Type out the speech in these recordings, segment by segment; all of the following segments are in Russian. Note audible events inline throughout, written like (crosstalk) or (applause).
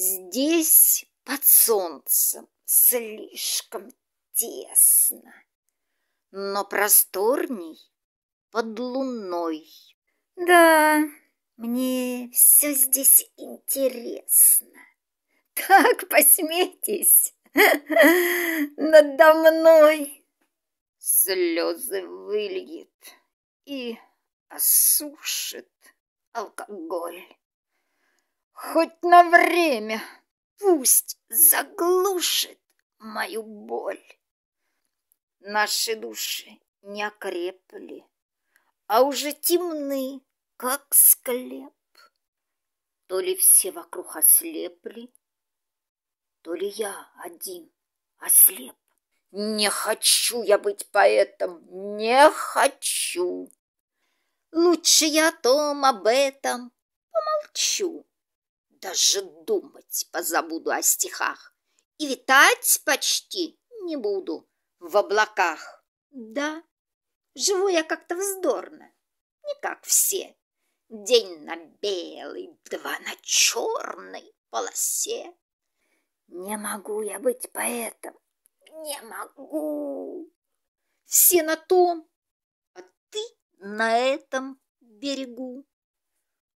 Здесь под солнцем слишком тесно, но просторней под луной. Да, мне все здесь интересно. Так посмейтесь (laughs) надо мной. Слезы выльет и осушит алкоголь хоть на время. Пусть заглушит мою боль. Наши души не окрепли, а уже темны, как склеп. То ли все вокруг ослепли, то ли я один ослеп. Не хочу я быть поэтом, не хочу. Лучше я о том, об этом помолчу. Даже думать позабуду о стихах. И витать почти не буду в облаках. Да, живу я как-то вздорно, не как все. День на белый два на черной полосе. Не могу я быть поэтом, не могу. Все на том, а ты на этом берегу.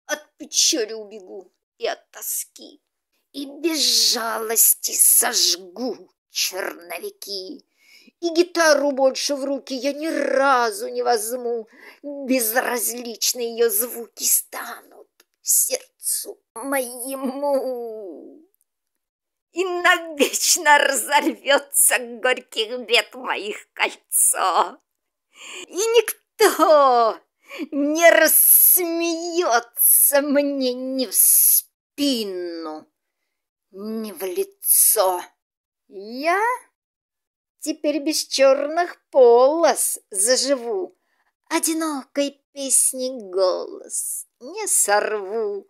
От печали убегу и от тоски. И без жалости сожгу черновики. И гитару больше в руки я ни разу не возьму. безразличные ее звуки станут сердцу моему. И навечно разорвется горьких бед моих кольцо. И никто не рассказывает смеется мне не в спину, не в лицо. Я теперь без черных полос заживу, Одинокой песни голос не сорву.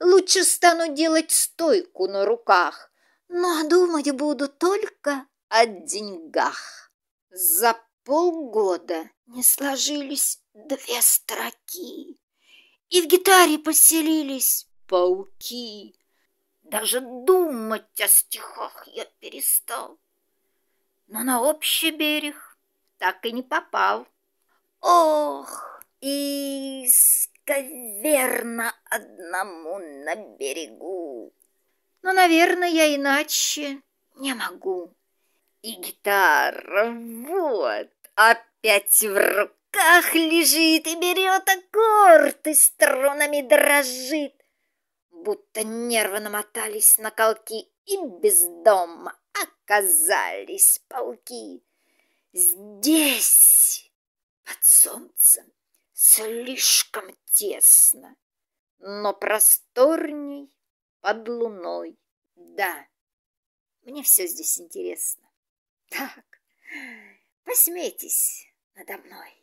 Лучше стану делать стойку на руках, Но думать буду только о деньгах. За полгода не сложились две строки. И в гитаре поселились пауки. Даже думать о стихах я перестал. Но на общий берег так и не попал. Ох, и скверно одному на берегу. Но, наверное, я иначе не могу. И гитара вот опять в руках ногах лежит и берет аккорд, и струнами дрожит, будто нервы намотались на колки, и без дома оказались полки. Здесь, под солнцем, слишком тесно, но просторней под луной, да. Мне все здесь интересно. Так, посмейтесь надо мной.